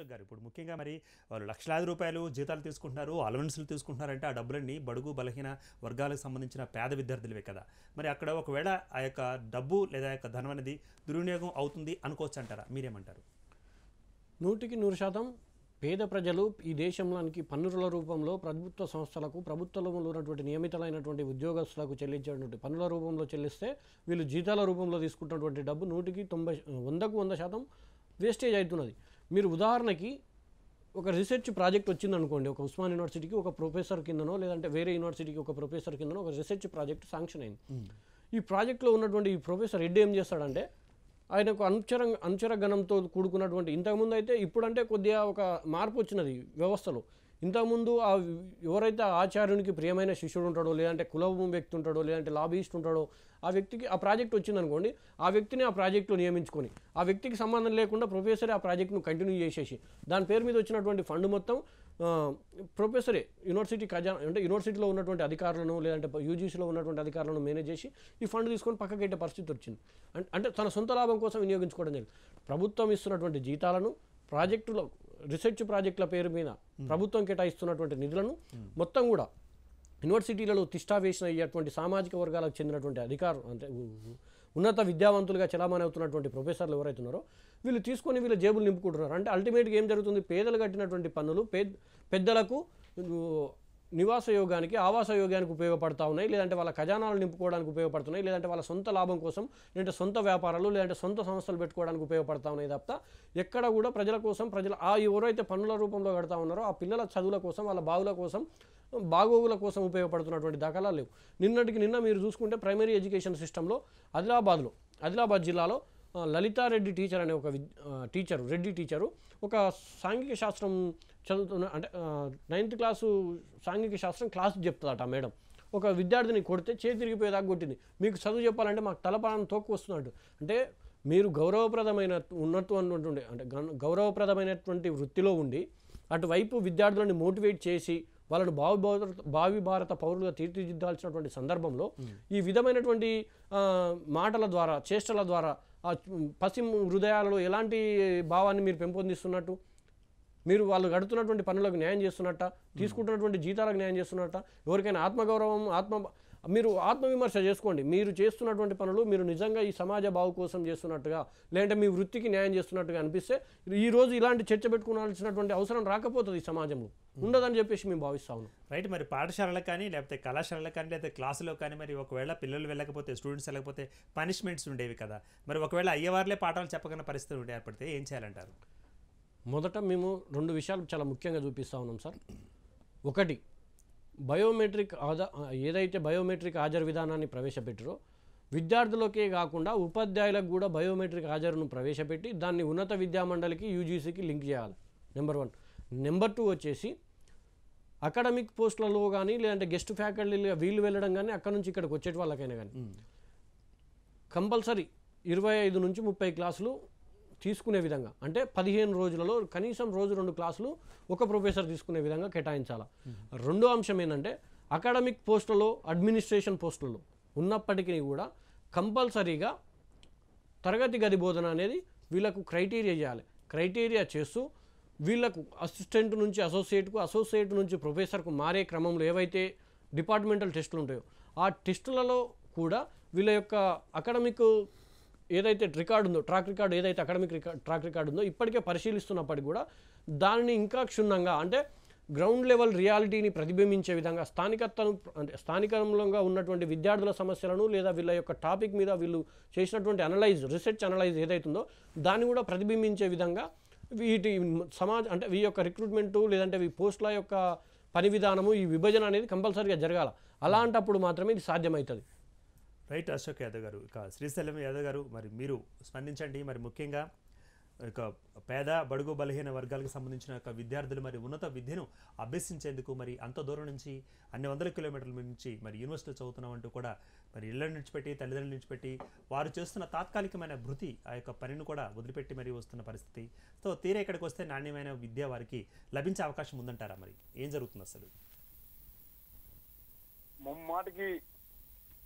అశోక్ గారు ఇప్పుడు ముఖ్యంగా మరి వాళ్ళు లక్షలాది రూపాయలు జీతాలు తీసుకుంటున్నారు అలవెన్స్లు తీసుకుంటున్నారంటే ఆ డబ్బులన్నీ బడుగు బలహీన వర్గాలకు సంబంధించిన పేద విద్యార్థులవే కదా మరి అక్కడ ఒకవేళ ఆ యొక్క డబ్బు లేదా యొక్క ధనం అనేది దుర్వినియోగం అవుతుంది అనుకోవచ్చు అంటారా మీరేమంటారు నూటికి నూరు శాతం పేద ప్రజలు ఈ దేశంలోనికి పన్నుల రూపంలో ప్రభుత్వ సంస్థలకు ప్రభుత్వంలో ఉన్నటువంటి నియమితులైనటువంటి ఉద్యోగస్తులకు చెల్లించేటువంటి పన్నుల రూపంలో చెల్లిస్తే వీళ్ళు జీతాల రూపంలో తీసుకుంటున్నటువంటి డబ్బు నూటికి తొంభై వందకు వంద శాతం వేస్టేజ్ అవుతున్నది మీరు ఉదాహరణకి ఒక రీసెర్చ్ ప్రాజెక్ట్ వచ్చిందనుకోండి ఒక ఉస్మాన్ యూనివర్సిటీకి ఒక ప్రొఫెసర్ కిందనో లేదంటే వేరే యూనివర్సిటీకి ఒక ప్రొఫెసర్ కిందనో ఒక రీసెర్చ్ ప్రాజెక్ట్ శాంక్షన్ అయింది ఈ ప్రాజెక్ట్లో ఉన్నటువంటి ఈ ప్రొఫెసర్ రెడ్డి ఏం చేస్తాడంటే ఆయనకు అనుచర అనుచర గణంతో కూడుకున్నటువంటి ఇంతకుముందు అయితే ఇప్పుడంటే కొద్దిగా ఒక మార్పు వచ్చినది వ్యవస్థలో ఇంతకుముందు ఆ ఎవరైతే ఆచార్యునికి ప్రియమైన శిష్యుడు ఉంటాడో లేదంటే కులభం వ్యక్తి ఉంటాడో లేదంటే లాబీస్ట్ ఉంటాడో ఆ వ్యక్తికి ఆ ప్రాజెక్ట్ వచ్చిందనుకోండి ఆ వ్యక్తిని ఆ ప్రాజెక్టులో నియమించుకొని ఆ వ్యక్తికి సంబంధం లేకుండా ప్రొఫెసర్ ఆ ప్రాజెక్ట్ను కంటిన్యూ చేసేసి దాని పేరు మీద వచ్చినటువంటి ఫండ్ మొత్తం ప్రొఫెసరే యూనివర్సిటీ ఖజా అంటే యూనివర్సిటీలో ఉన్నటువంటి అధికారులను లేదంటే యూజీసీలో ఉన్నటువంటి అధికారులను మేనేజ్ చేసి ఈ ఫండ్ తీసుకొని పక్కకి పెట్టే పరిస్థితి వచ్చింది అంటే తన సొంత లాభం కోసం వినియోగించుకోవడం జరిగింది ప్రభుత్వం ఇస్తున్నటువంటి జీతాలను ప్రాజెక్టులో రీసెర్చ్ ప్రాజెక్టుల పేరు మీద ప్రభుత్వం కేటాయిస్తున్నటువంటి నిధులను మొత్తం కూడా యూనివర్సిటీలలో తిష్టావేసిన అయ్యేటువంటి సామాజిక వర్గాలకు చెందినటువంటి అధికారులు అంటే ఉన్నత విద్యావంతులుగా చలామణి అవుతున్నటువంటి ప్రొఫెసర్లు ఎవరైతే ఉన్నారో వీళ్ళు తీసుకొని వీళ్ళు జేబులు నింపుకుంటున్నారు అంటే అల్టిమేట్గా ఏం జరుగుతుంది పేదలు కట్టినటువంటి పన్నులు పెద్దలకు నివాస యోగానికి ఆవాస యోగానికి ఉపయోగపడతా ఉన్నాయి లేదంటే వాళ్ళ ఖజానాలు నింపుకోవడానికి ఉపయోగపడుతున్నాయి లేదంటే వాళ్ళ సొంత లాభం కోసం లేదంటే సొంత వ్యాపారాలు లేదంటే సొంత సంస్థలు పెట్టుకోవడానికి ఉపయోగపడతా ఉన్నాయి తప్ప ఎక్కడ కూడా ప్రజల కోసం ప్రజల ఆ ఎవరైతే పన్నుల రూపంలో కడతా ఉన్నారో ఆ పిల్లల చదువుల కోసం వాళ్ళ బావుల కోసం బాగోగుల కోసం ఉపయోగపడుతున్నటువంటి దాఖలా లేవు నిన్నటికి నిన్న మీరు చూసుకుంటే ప్రైమరీ ఎడ్యుకేషన్ సిస్టంలో ఆదిలాబాద్లో ఆదిలాబాద్ జిల్లాలో లలితారెడ్డి టీచర్ అనే ఒక టీచరు రెడ్డి టీచరు ఒక సాంఘిక శాస్త్రం చదువుతున్న అంటే నైన్త్ క్లాసు సాంఘిక శాస్త్రం క్లాస్ చెప్తుందట మేడం ఒక విద్యార్థిని కొడితే చేతి తిరిగిపోయేదాకా కొట్టింది మీకు చదువు చెప్పాలంటే మాకు తలపాలను తోకు వస్తున్నట్టు అంటే మీరు గౌరవప్రదమైన ఉన్నట్టు అన్నటువంటి అంటే గౌరవప్రదమైనటువంటి వృత్తిలో ఉండి అటువైపు విద్యార్థులను మోటివేట్ చేసి వాళ్ళను భావి భావి భారత పౌరులుగా తీర్చిదిద్దాల్సినటువంటి సందర్భంలో ఈ విధమైనటువంటి మాటల ద్వారా చేష్టల ద్వారా పశ్చిమ హృదయాలలో ఎలాంటి భావాన్ని మీరు పెంపొందిస్తున్నట్టు మీరు వాళ్ళు గడుతున్నటువంటి పనులకు న్యాయం చేస్తున్నట్ట తీసుకుంటున్నటువంటి జీతాలకు న్యాయం చేస్తున్నట్ట ఎవరికైనా ఆత్మగౌరవం ఆత్మ మీరు ఆత్మవిమర్శ చేసుకోండి మీరు చేస్తున్నటువంటి పనులు మీరు నిజంగా ఈ సమాజ బావు కోసం చేస్తున్నట్టుగా లేదంటే మీ వృత్తికి న్యాయం చేస్తున్నట్టుగా అనిపిస్తే ఈరోజు ఇలాంటి చర్చ పెట్టుకోవాల్సినటువంటి అవసరం రాకపోతుంది ఈ సమాజంలో ఉండదని చెప్పేసి మేము భావిస్తా ఉన్నాం రైట్ మరి పాఠశాలలో కానీ లేకపోతే కళాశాలలో కానీ లేకపోతే క్లాసులో కానీ మరి ఒకవేళ పిల్లలు వెళ్ళకపోతే స్టూడెంట్స్ వెళ్ళకపోతే పనిష్మెంట్స్ ఉండేవి కదా మరి ఒకవేళ అయ్యవారులే పాఠాలు చెప్పగల పరిస్థితులు ఉండే ఏర్పడితే ఏం చేయాలంటారు మొదట మేము రెండు విషయాలు చాలా ముఖ్యంగా చూపిస్తూ ఉన్నాం సార్ ఒకటి బయోమెట్రిక్ ఆధార్ ఏదైతే బయోమెట్రిక్ హాజరు విధానాన్ని ప్రవేశపెట్టారో విద్యార్థులకే కాకుండా ఉపాధ్యాయులకు కూడా బయోమెట్రిక్ హాజరును ప్రవేశపెట్టి దాన్ని ఉన్నత విద్యామండలికి యూజీసీకి లింక్ చేయాలి నెంబర్ వన్ నెంబర్ టూ వచ్చేసి అకాడమిక్ పోస్టులలో కానీ లేదంటే గెస్ట్ ఫ్యాకల్టీ వీళ్ళు వెళ్ళడం కానీ అక్కడ నుంచి ఇక్కడికి వచ్చేటి వాళ్ళకైనా కానీ కంపల్సరీ ఇరవై ఐదు నుంచి ముప్పై క్లాసులు తీసుకునే విధంగా అంటే పదిహేను రోజులలో కనీసం రోజు రెండు క్లాసులు ఒక ప్రొఫెసర్ తీసుకునే విధంగా కేటాయించాలి రెండో అంశం ఏంటంటే అకాడమిక్ పోస్టులలో అడ్మినిస్ట్రేషన్ పోస్టులలో ఉన్నప్పటికీ కూడా కంపల్సరీగా తరగతి గది బోధన అనేది వీళ్ళకు క్రైటీరియా చేయాలి క్రైటీరియా చేస్తూ వీళ్ళకు అసిస్టెంట్ నుంచి అసోసియేట్కు అసోసియేట్ నుంచి ప్రొఫెసర్కు మారే క్రమంలో ఏవైతే డిపార్ట్మెంటల్ టెస్టులు ఉంటాయో ఆ టెస్టులలో కూడా వీళ్ళ యొక్క అకాడమిక్ ఏదైతే రికార్డు ఉందో ట్రాక్ రికార్డు ఏదైతే అకాడమిక్ రికార్డ్ ట్రాక్ రికార్డు ఉందో ఇప్పటికే పరిశీలిస్తున్నప్పటికీ కూడా దానిని ఇంకా క్షుణ్ణంగా అంటే గ్రౌండ్ లెవెల్ రియాలిటీని ప్రతిబింబించే విధంగా స్థానికత్వం అంటే స్థానికంలో ఉన్నటువంటి విద్యార్థుల సమస్యలను లేదా వీళ్ళ యొక్క టాపిక్ మీద వీళ్ళు చేసినటువంటి అనలైజ్ రీసెర్చ్ అనలైజ్ ఏదైతుందో దాన్ని కూడా ప్రతిబింబించే విధంగా వీటి సమాజ అంటే ఈ యొక్క రిక్రూట్మెంటు లేదంటే ఈ పోస్టుల యొక్క పని విధానము ఈ విభజన అనేది కంపల్సరీగా జరగాల అలాంటప్పుడు మాత్రమే ఇది సాధ్యమవుతుంది రైట్ అశోక్ యాదవ్ గారు ఇక శ్రీశైలం యాదవ్ గారు మరి మీరు స్పందించండి మరి ముఖ్యంగా ఇక పేద బడుగు బలహీన వర్గాలకు సంబంధించిన యొక్క విద్యార్థులు మరి ఉన్నత విద్యను అభ్యసించేందుకు మరి అంత దూరం నుంచి అన్ని వందల కిలోమీటర్ల నుంచి మరి యూనివర్సిటీ చదువుతున్నాం అంటూ కూడా మరి ఇళ్ళ నుంచి పెట్టి తల్లిదండ్రుల నుంచి పెట్టి వారు చేస్తున్న తాత్కాలికమైన భృతి ఆ యొక్క పనిని కూడా వదిలిపెట్టి మరి వస్తున్న పరిస్థితి సో తీరే ఇక్కడికి వస్తే నాణ్యమైన విద్య వారికి లభించే అవకాశం ఉందంటారా మరి ఏం జరుగుతుంది అసలు ముమ్మాటికి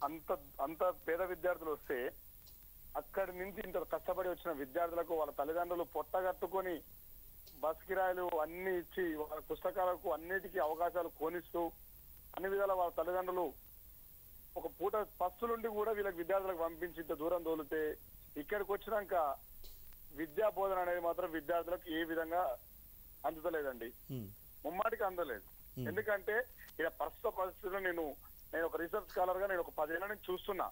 అంత అంత పేద విద్యార్థులు వస్తే అక్కడి నుంచి ఇంత కష్టపడి వచ్చిన విద్యార్థులకు వాళ్ళ తల్లిదండ్రులు పొట్టగట్టుకొని బస్ కిరాయిలు అన్ని ఇచ్చి వాళ్ళ పుస్తకాలకు అన్నిటికీ అవకాశాలు కోనిస్తూ అన్ని విధాల వాళ్ళ తల్లిదండ్రులు ఒక పూట పస్తులుండి కూడా వీళ్ళకి విద్యార్థులకు పంపించి ఇంత దూరం తోలితే ఇక్కడికి వచ్చినాక విద్యా బోధన అనేది మాత్రం విద్యార్థులకు ఏ విధంగా అందుతలేదండి ముమ్మాటికి అందలేదు ఎందుకంటే ఇక్కడ ప్రస్తుత పరిస్థితుల్లో నేను నేను ఒక రీసెర్చ్ స్కాలర్ గా నేను ఒక పదేళ్ల నుంచి చూస్తున్నా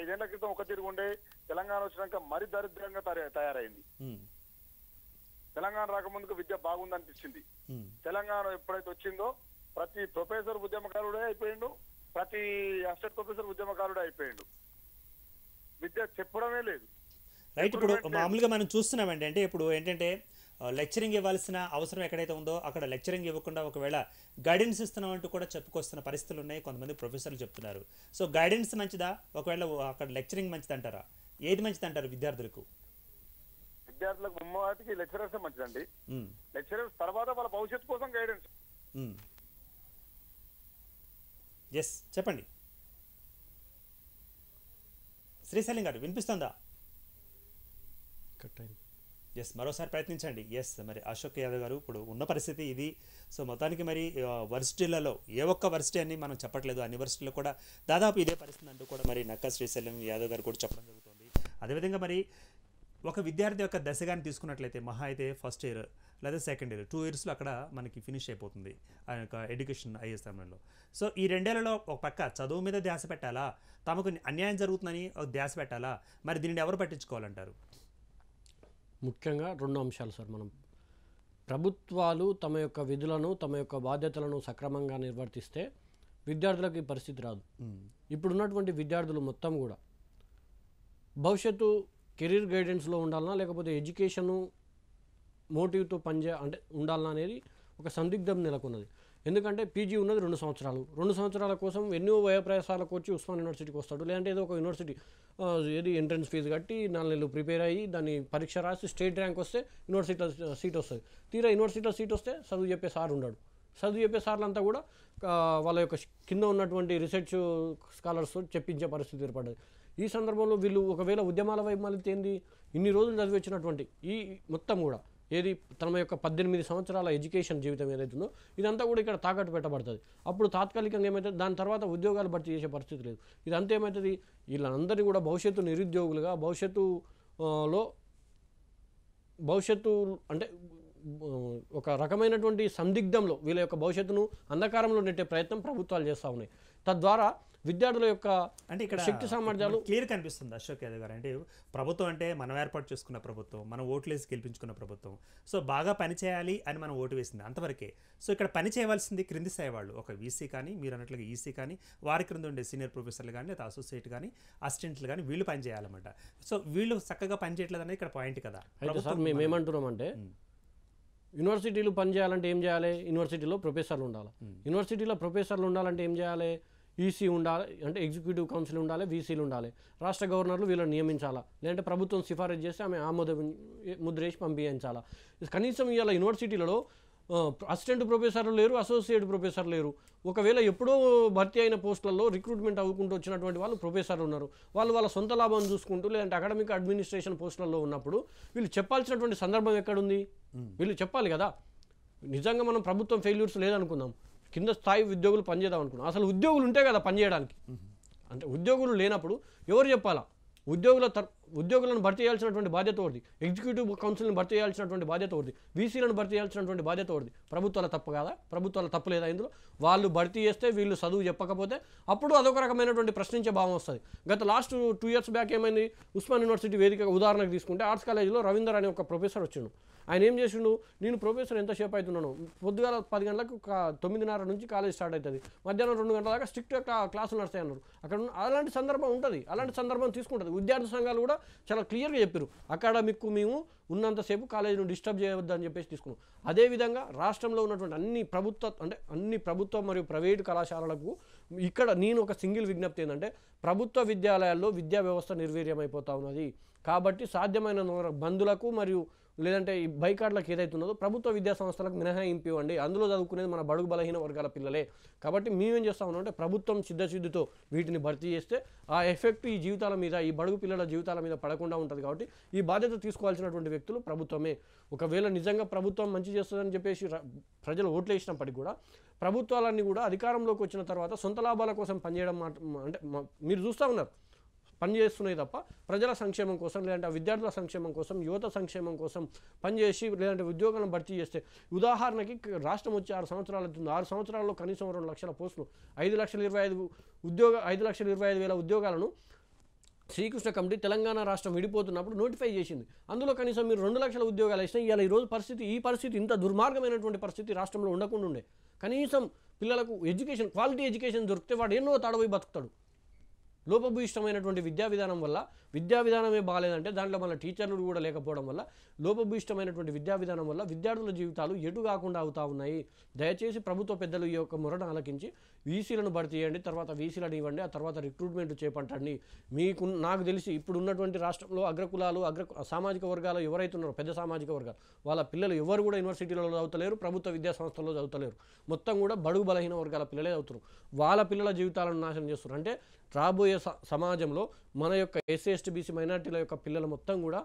ఐదేళ్ల క్రితం ఒక తిరుగు ఉండే తెలంగాణ వచ్చినాక మరి దరిద్రంగా తయారైంది తెలంగాణ రాకముందుకు విద్య బాగుంది అనిపించింది తెలంగాణ ఎప్పుడైతే వచ్చిందో ప్రతి ప్రొఫెసర్ ఉద్యమకారుడే అయిపోయిండు ప్రతి అసిస్టెంట్ ప్రొఫెసర్ ఉద్యమకారుడే అయిపోయిండు విద్య చెప్పడమే లేదు రైట్ ఇప్పుడు మామూలుగా మనం చూస్తున్నామండి అంటే ఇప్పుడు ఏంటంటే లెక్చరింగ్ ఇవ్వాల్సిన అవసరం ఎక్కడైతే ఉందో అక్కడ లెక్చరింగ్ ఇవ్వకుండా ఒకవేళ గైడెన్స్ ఇస్తున్నాం అంటూ కూడా చెప్పుకొస్తున్న పరిస్థితులు ఉన్నాయి కొంతమంది ప్రొఫెసర్లు చెప్తున్నారు సో గైడెన్స్ మంచిదా ఒకవేళ అక్కడ లెక్చరింగ్ మంచిదంటారా ఏది మంచిదంటారు విద్యార్థులకు విద్యార్థులకు ముమ్మవాటికి లెక్చరర్స్ మంచిదండి లెక్చరర్స్ తర్వాత వాళ్ళ భవిష్యత్తు కోసం గైడెన్స్ ఎస్ చెప్పండి శ్రీశైలం గారు వినిపిస్తుందా కట్ అయింది ఎస్ మరోసారి ప్రయత్నించండి ఎస్ మరి అశోక్ యాదవ్ గారు ఇప్పుడు ఉన్న పరిస్థితి ఇది సో మొత్తానికి మరి వర్సిటీలలో ఏ ఒక్క వర్సిటీ అని మనం చెప్పట్లేదు అన్ని వర్సిటీలో కూడా దాదాపు ఇదే పరిస్థితి అంటూ కూడా మరి నక్క శ్రీశైలం యాదవ్ గారు కూడా చెప్పడం జరుగుతుంది అదేవిధంగా మరి ఒక విద్యార్థి యొక్క దశగాన్ని తీసుకున్నట్లయితే మహా అయితే ఫస్ట్ ఇయర్ లేదా సెకండ్ ఇయర్ టూ ఇయర్స్లో అక్కడ మనకి ఫినిష్ అయిపోతుంది ఆ యొక్క ఎడ్యుకేషన్ అయ్యే సమయంలో సో ఈ రెండేళ్లలో ఒక పక్క చదువు మీద ధ్యాస పెట్టాలా తమకు అన్యాయం జరుగుతుందని ధ్యాస పెట్టాలా మరి దీనిని ఎవరు పట్టించుకోవాలంటారు ముఖ్యంగా రెండు అంశాలు సార్ మనం ప్రభుత్వాలు తమ యొక్క విధులను తమ యొక్క బాధ్యతలను సక్రమంగా నిర్వర్తిస్తే విద్యార్థులకు ఈ పరిస్థితి రాదు ఇప్పుడున్నటువంటి విద్యార్థులు మొత్తం కూడా భవిష్యత్తు కెరీర్ గైడెన్స్లో ఉండాలన్నా లేకపోతే ఎడ్యుకేషను మోటివ్తో పనిచే అంటే ఉండాలన్నా అనేది ఒక సందిగ్ధం నెలకొన్నది ఎందుకంటే పీజీ ఉన్నది రెండు సంవత్సరాలు రెండు సంవత్సరాల కోసం ఎన్నో వయప్రయాసాలకు వచ్చి ఉస్మాన్ యూనివర్సిటీకి వస్తాడు లేదంటే ఏదో ఒక యూనివర్సిటీ ఏది ఎంట్రన్స్ ఫీజు కట్టి నాలుగు నెలలు ప్రిపేర్ అయ్యి దాన్ని పరీక్ష రాసి స్టేట్ ర్యాంక్ వస్తే యూనివర్సిటీలో సీట్ వస్తుంది తీరా యూనివర్సిటీలో సీట్ వస్తే చదువు చెప్పే సార్ ఉండడు చదువు చెప్పే సార్లంతా కూడా వాళ్ళ యొక్క కింద ఉన్నటువంటి రీసెర్చ్ స్కాలర్స్ చెప్పించే పరిస్థితి ఏర్పడ్డది ఈ సందర్భంలో వీళ్ళు ఒకవేళ ఉద్యమాల వైపు మళ్ళీ ఏంది ఇన్ని రోజులు చదివించినటువంటి ఈ మొత్తం కూడా ఏది తన యొక్క పద్దెనిమిది సంవత్సరాల ఎడ్యుకేషన్ జీవితం ఏదైతుందో ఇదంతా కూడా ఇక్కడ తాకట్టు పెట్టబడుతుంది అప్పుడు తాత్కాలికంగా ఏమవుతుంది దాని తర్వాత ఉద్యోగాలు భర్తీ చేసే పరిస్థితి లేదు ఇదంతా ఏమవుతుంది వీళ్ళందరినీ కూడా భవిష్యత్తు నిరుద్యోగులుగా భవిష్యత్తులో భవిష్యత్తు అంటే ఒక రకమైనటువంటి సందిగ్ధంలో వీళ్ళ యొక్క భవిష్యత్తును అంధకారంలో నెట్టే ప్రయత్నం ప్రభుత్వాలు చేస్తూ ఉన్నాయి తద్వారా విద్యార్థుల యొక్క అంటే ఇక్కడ శక్తి సామర్థ్యాలు క్లియర్ కనిపిస్తుంది అశోక్ యాదవ్ గారు అంటే ప్రభుత్వం అంటే మనం ఏర్పాటు చేసుకున్న ప్రభుత్వం మనం ఓట్లేసి గెలిపించుకున్న ప్రభుత్వం సో బాగా పనిచేయాలి అని మనం ఓటు వేసింది అంతవరకే సో ఇక్కడ పని చేయవలసింది క్రింది స్థాయి వాళ్ళు ఒక వీసీ కానీ మీరు అన్నట్లుగా ఈసీ e కానీ వారి క్రింద ఉండే సీనియర్ ప్రొఫెసర్లు కానీ లేదా అసోసియేట్ కానీ అసిస్టెంట్లు కానీ వీళ్ళు పని చేయాలన్నమాట సో వీళ్ళు చక్కగా పని చేయట్లేదు అనేది ఇక్కడ పాయింట్ కదా సార్ మేము ఏమంటున్నామంటే యూనివర్సిటీలు పనిచేయాలంటే ఏం చేయాలి యూనివర్సిటీలో ప్రొఫెసర్లు ఉండాలి యూనివర్సిటీలో ప్రొఫెసర్లు ఉండాలంటే ఏం చేయాలి ఈసీ e ఉండాలి అంటే ఎగ్జిక్యూటివ్ కౌన్సిల్ ఉండాలి వీసీలు ఉండాలి రాష్ట్ర గవర్నర్లు వీళ్ళని నియమించాలా లేదంటే ప్రభుత్వం సిఫారసు చేస్తే ఆమె ఆమోద ముద్రేసి పంపించాలా కనీసం ఇవాళ యూనివర్సిటీలలో అసిస్టెంట్ ప్రొఫెసర్లు లేరు అసోసియేట్ ప్రొఫెసర్ లేరు ఒకవేళ ఎప్పుడో భర్తీ అయిన పోస్టులలో రిక్రూట్మెంట్ అవ్వకుంటూ వచ్చినటువంటి వాళ్ళు ప్రొఫెసర్లు ఉన్నారు వాళ్ళు వాళ్ళ సొంత లాభం చూసుకుంటూ లేదంటే అకాడమిక్ అడ్మినిస్ట్రేషన్ పోస్టులలో ఉన్నప్పుడు వీళ్ళు చెప్పాల్సినటువంటి సందర్భం ఎక్కడుంది వీళ్ళు చెప్పాలి కదా నిజంగా మనం ప్రభుత్వం ఫెయిల్యూర్స్ లేదనుకుందాం కింద స్థాయి ఉద్యోగులు పనిచేద్దాం అనుకున్నాం అసలు ఉద్యోగులు ఉంటే కదా పనిచేయడానికి అంటే ఉద్యోగులు లేనప్పుడు ఎవరు చెప్పాలా ఉద్యోగుల ఉద్యోగులను భర్తీ చేయాల్సినటువంటి బాధ్యత ఉంది ఎగ్జిక్యూటివ్ కౌన్సిల్ని భర్తీ చేయాల్సినటువంటి బాధ్యత ఉంది బీసీలను భర్తీ చేయాల్సినటువంటి బాధ్యత ఉంది ప్రభుత్వాల తప్పు కాదా ప్రభుత్వాల తప్పు లేదా ఇందులో వాళ్ళు భర్తీ చేస్తే వీళ్ళు చదువు చెప్పకపోతే అప్పుడు అదొక రకమైనటువంటి ప్రశ్నించే భావం వస్తుంది గత లాస్ట్ టూ ఇయర్స్ బ్యాక్ ఏమైంది ఉస్మాన్ యూనివర్సిటీ వేదిక ఉదాహరణకు తీసుకుంటే ఆర్ట్స్ కాలేజీలో రవీందర్ అనే ఒక ప్రొఫెసర్ వచ్చిండు ఆయన ఏం చేసిండు నేను ప్రొఫెసర్ ఎంతసేపు అవుతున్నాను పొద్దుగాల పది గంటలకు తొమ్మిదిన్నర నుంచి కాలేజ్ స్టార్ట్ అవుతుంది మధ్యాహ్నం రెండు గంటల దాకా స్ట్రిక్ట్ క్లాసులు నడుస్తాయి అన్నారు అక్కడ అలాంటి సందర్భం ఉంటుంది అలాంటి సందర్భం తీసుకుంటుంది విద్యార్థి సంఘాలు కూడా చాలా క్లియర్గా చెప్పారు అకాడమిక్కు మేము ఉన్నంతసేపు కాలేజీని డిస్టర్బ్ చేయవద్దని చెప్పేసి తీసుకున్నాం అదేవిధంగా రాష్ట్రంలో ఉన్నటువంటి అన్ని ప్రభుత్వ అంటే అన్ని ప్రభుత్వ మరియు ప్రైవేటు కళాశాలలకు ఇక్కడ నేను ఒక సింగిల్ విజ్ఞప్తి ఏంటంటే ప్రభుత్వ విద్యాలయాల్లో విద్యా వ్యవస్థ నిర్వీర్యమైపోతా ఉన్నది కాబట్టి సాధ్యమైన బంధులకు మరియు లేదంటే ఈ బైకాట్లకు ఏదైతే ఉన్నదో ప్రభుత్వ విద్యా సంస్థలకు మినహాయింపు ఇవ్వండి అందులో చదువుకునేది మన బడుగు బలహీన వర్గాల పిల్లలే కాబట్టి మేమేం చేస్తా ఉన్నాం అంటే ప్రభుత్వం సిద్ధశుద్ధితో వీటిని భర్తీ చేస్తే ఆ ఎఫెక్ట్ ఈ జీవితాల మీద ఈ బడుగు పిల్లల జీవితాల మీద పడకుండా ఉంటుంది కాబట్టి ఈ బాధ్యత తీసుకోవాల్సినటువంటి వ్యక్తులు ప్రభుత్వమే ఒకవేళ నిజంగా ప్రభుత్వం మంచి చేస్తుందని చెప్పేసి ప్రజలు వేసినప్పటికీ కూడా ప్రభుత్వాలన్నీ కూడా అధికారంలోకి వచ్చిన తర్వాత సొంత లాభాల కోసం పనిచేయడం అంటే మీరు చూస్తూ ఉన్నారు పనిచేస్తున్నాయి తప్ప ప్రజల సంక్షేమం కోసం లేదంటే విద్యార్థుల సంక్షేమం కోసం యువత సంక్షేమం కోసం పనిచేసి లేదంటే ఉద్యోగాలను భర్తీ చేస్తే ఉదాహరణకి రాష్ట్రం వచ్చి ఆరు సంవత్సరాలు అవుతుంది ఆరు సంవత్సరాల్లో కనీసం రెండు లక్షల పోస్టులు ఐదు లక్షల ఇరవై ఐదు ఉద్యోగ ఐదు లక్షల ఇరవై ఐదు వేల ఉద్యోగాలను శ్రీకృష్ణ కమిటీ తెలంగాణ రాష్ట్రం విడిపోతున్నప్పుడు నోటిఫై చేసింది అందులో కనీసం మీరు రెండు లక్షల ఉద్యోగాలు ఇలా ఈ ఈరోజు పరిస్థితి ఈ పరిస్థితి ఇంత దుర్మార్గమైనటువంటి పరిస్థితి రాష్ట్రంలో ఉండకుండా ఉండే కనీసం పిల్లలకు ఎడ్యుకేషన్ క్వాలిటీ ఎడ్యుకేషన్ దొరికితే వాడు ఎన్నో తడబోయి బతుకుతాడు లోపభూయిష్టమైనటువంటి విద్యా విధానం వల్ల విద్యా విధానమే బాగాలేదంటే దాంట్లో మన టీచర్లు కూడా లేకపోవడం వల్ల లోపభూయిష్టమైనటువంటి విద్యా విధానం వల్ల విద్యార్థుల జీవితాలు ఎటు కాకుండా అవుతా ఉన్నాయి దయచేసి ప్రభుత్వ పెద్దలు ఈ యొక్క మొరను ఆలకించి వీసీలను భర్తీ చేయండి తర్వాత వీసీలను ఇవ్వండి ఆ తర్వాత రిక్రూట్మెంట్ చేపట్టండి మీకు నాకు తెలిసి ఇప్పుడు ఉన్నటువంటి రాష్ట్రంలో అగ్రకులాలు అగ్ర సామాజిక వర్గాలు ఎవరైతే ఉన్నారో పెద్ద సామాజిక వర్గాలు వాళ్ళ పిల్లలు ఎవరు కూడా యూనివర్సిటీలలో చదువుతలేరు ప్రభుత్వ విద్యా సంస్థల్లో చదువుతలేరు మొత్తం కూడా బడుగు బలహీన వర్గాల పిల్లలే చదువుతారు వాళ్ళ పిల్లల జీవితాలను నాశనం చేస్తున్నారు అంటే రాబోయే సమాజంలో మన యొక్క ఎస్సీ ఎస్టీ బీసీ మైనార్టీల యొక్క పిల్లలు మొత్తం కూడా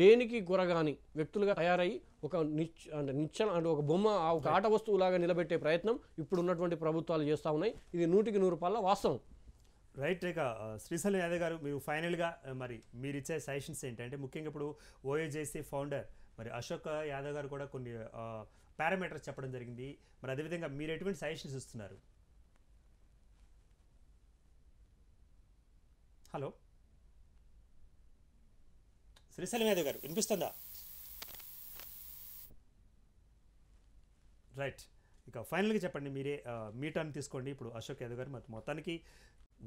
దేనికి గురగాని వ్యక్తులుగా తయారై ఒక నిచ్చ అంటే నిచ్చన అంటే ఒక బొమ్మ ఒక ఆట వస్తువులాగా నిలబెట్టే ప్రయత్నం ఇప్పుడు ఉన్నటువంటి ప్రభుత్వాలు చేస్తూ ఉన్నాయి ఇది నూటికి నూరు రూపాయల వాస్తవం రైట్ ఇక శ్రీశైలం యాదవ్ గారు మీరు ఫైనల్గా మరి మీరు ఇచ్చే సజెషన్స్ ఏంటంటే ముఖ్యంగా ఇప్పుడు ఓఏజేసీ ఫౌండర్ మరి అశోక్ యాదవ్ గారు కూడా కొన్ని పారామీటర్స్ చెప్పడం జరిగింది మరి అదేవిధంగా మీరు ఎటువంటి సజెషన్స్ ఇస్తున్నారు హలో శ్రీశైలం యాదవ్ గారు వినిపిస్తుందా రైట్ ఇక ఫైనల్గా చెప్పండి మీరే మీ టర్న్ తీసుకోండి ఇప్పుడు అశోక్ యాదవ్ గారు మరి మొత్తానికి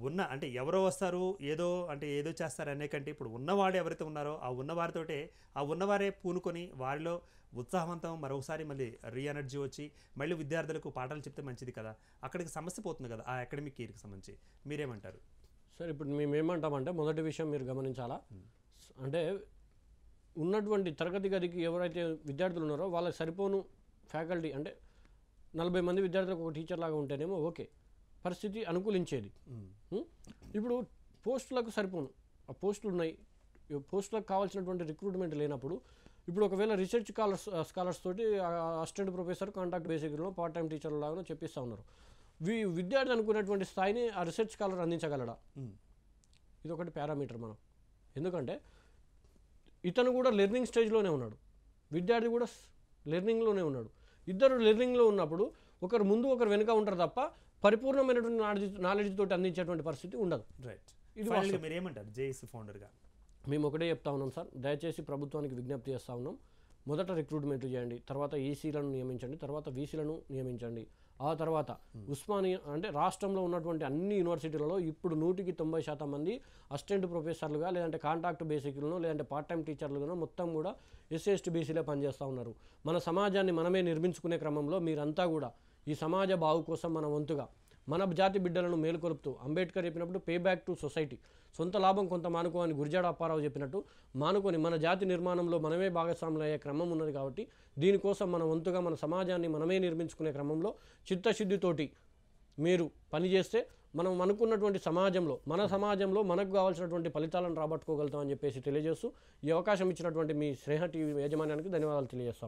ఉన్న అంటే ఎవరో వస్తారు ఏదో అంటే ఏదో చేస్తారు అనే కంటే ఇప్పుడు ఉన్నవాడు ఎవరైతే ఉన్నారో ఆ ఉన్నవారితోటే ఆ ఉన్నవారే పూనుకొని వారిలో ఉత్సాహవంతం మరొకసారి మళ్ళీ రీఎనర్జీ వచ్చి మళ్ళీ విద్యార్థులకు పాఠాలు చెప్తే మంచిది కదా అక్కడికి సమస్య పోతుంది కదా ఆ అకాడమిక్ ఇయర్కి సంబంధించి మీరేమంటారు సార్ ఇప్పుడు మేము ఏమంటామంటే మొదటి విషయం మీరు గమనించాలా అంటే ఉన్నటువంటి తరగతి గదికి ఎవరైతే విద్యార్థులు ఉన్నారో వాళ్ళకి సరిపోను ఫ్యాకల్టీ అంటే నలభై మంది విద్యార్థులకు ఒక టీచర్ లాగా ఉంటేనేమో ఓకే పరిస్థితి అనుకూలించేది hmm. ఇప్పుడు పోస్టులకు సరిపోను ఆ పోస్టులు ఉన్నాయి పోస్టులకు కావాల్సినటువంటి రిక్రూట్మెంట్ లేనప్పుడు ఇప్పుడు ఒకవేళ రీసెర్చ్ స్కాలర్స్ స్కాలర్స్ తోటి అసిస్టెంట్ ప్రొఫెసర్ కాంటాక్ట్ బేసిక్లో పార్ట్ టైం టీచర్ లాగా చెప్పిస్తూ ఉన్నారు విద్యార్థి అనుకున్నటువంటి స్థాయిని ఆ రీసెర్చ్ స్కాలర్ అందించగలడా ఇది ఒకటి పారామీటర్ మనం ఎందుకంటే ఇతను కూడా లెర్నింగ్ స్టేజ్లోనే ఉన్నాడు విద్యార్థి కూడా లెర్నింగ్లోనే ఉన్నాడు ఇద్దరు లెర్నింగ్లో ఉన్నప్పుడు ఒకరు ముందు ఒకరు వెనుక ఉంటారు తప్ప పరిపూర్ణమైనటువంటి నాలెడ్జ్ నాలెడ్జ్ తోటి అందించేటువంటి పరిస్థితి ఉండదు రైట్ ఇది మీరు ఏమంటారు జేఏసీ ఫౌండర్గా మేము ఒకటే చెప్తా ఉన్నాం సార్ దయచేసి ప్రభుత్వానికి విజ్ఞప్తి చేస్తూ ఉన్నాం మొదట రిక్రూట్మెంట్లు చేయండి తర్వాత ఈసీలను e నియమించండి తర్వాత వీసీలను నియమించండి ఆ తర్వాత ఉస్మానియా అంటే రాష్ట్రంలో ఉన్నటువంటి అన్ని యూనివర్సిటీలలో ఇప్పుడు నూటికి తొంభై శాతం మంది అసిస్టెంట్ ప్రొఫెసర్లుగా లేదంటే కాంట్రాక్ట్ బేసిక్లను లేదంటే పార్ట్ టైం టీచర్లుగా మొత్తం కూడా ఎస్సీ బీసీలే పనిచేస్తూ ఉన్నారు మన సమాజాన్ని మనమే నిర్మించుకునే క్రమంలో మీరంతా కూడా ఈ సమాజ బావు కోసం మన వంతుగా మన జాతి బిడ్డలను మేలుకొలుపుతూ అంబేద్కర్ చెప్పినప్పుడు పే బ్యాక్ టు సొసైటీ సొంత లాభం కొంత మానుకో అని గురిజాడ అప్పారావు చెప్పినట్టు మానుకొని మన జాతి నిర్మాణంలో మనమే భాగస్వాములు అయ్యే క్రమం ఉన్నది కాబట్టి దీనికోసం మన వంతుగా మన సమాజాన్ని మనమే నిర్మించుకునే క్రమంలో చిత్తశుద్ధితోటి మీరు పనిచేస్తే మనం అనుకున్నటువంటి సమాజంలో మన సమాజంలో మనకు కావాల్సినటువంటి ఫలితాలను రాబట్టుకోగలుగుతామని చెప్పేసి తెలియజేస్తూ ఈ అవకాశం ఇచ్చినటువంటి మీ స్నేహ టీవీ యాజమాన్యానికి ధన్యవాదాలు తెలియజేస్తా